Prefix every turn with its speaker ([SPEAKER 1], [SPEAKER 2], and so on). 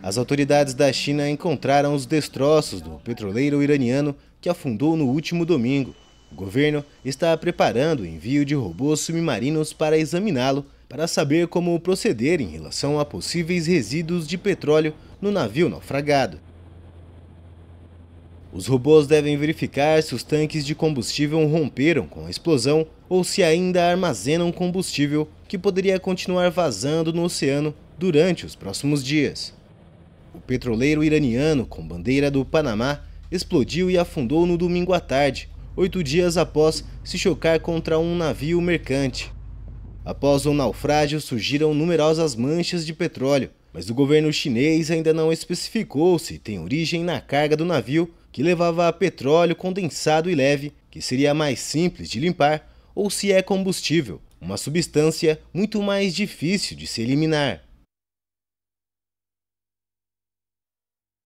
[SPEAKER 1] As autoridades da China encontraram os destroços do petroleiro iraniano que afundou no último domingo. O governo está preparando o envio de robôs submarinos para examiná-lo para saber como proceder em relação a possíveis resíduos de petróleo no navio naufragado. Os robôs devem verificar se os tanques de combustível romperam com a explosão ou se ainda armazenam combustível que poderia continuar vazando no oceano durante os próximos dias. O petroleiro iraniano, com bandeira do Panamá, explodiu e afundou no domingo à tarde, oito dias após se chocar contra um navio mercante. Após o naufrágio, surgiram numerosas manchas de petróleo, mas o governo chinês ainda não especificou se tem origem na carga do navio, que levava petróleo condensado e leve, que seria mais simples de limpar, ou se é combustível, uma substância muito mais difícil de se eliminar.